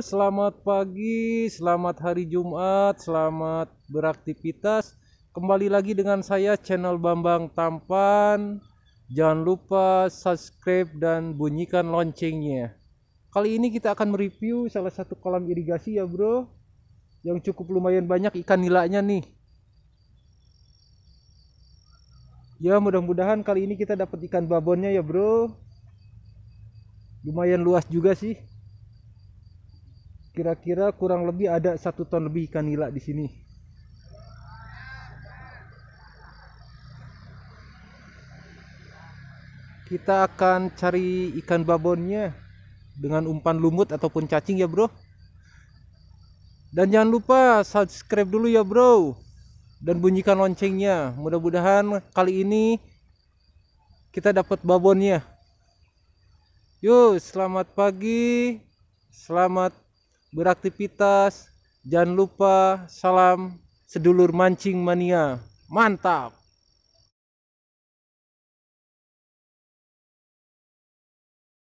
selamat pagi, selamat hari Jumat, selamat beraktivitas. Kembali lagi dengan saya channel Bambang Tampan. Jangan lupa subscribe dan bunyikan loncengnya. Kali ini kita akan mereview salah satu kolam irigasi ya, Bro. Yang cukup lumayan banyak ikan nilainya nih. Ya, mudah-mudahan kali ini kita dapat ikan babonnya ya, Bro. Lumayan luas juga sih kira-kira kurang lebih ada satu ton lebih ikan nila di sini kita akan cari ikan babonnya dengan umpan lumut ataupun cacing ya bro dan jangan lupa subscribe dulu ya bro dan bunyikan loncengnya mudah-mudahan kali ini kita dapat babonnya yuk selamat pagi selamat beraktivitas. Jangan lupa salam sedulur mancing mania. Mantap.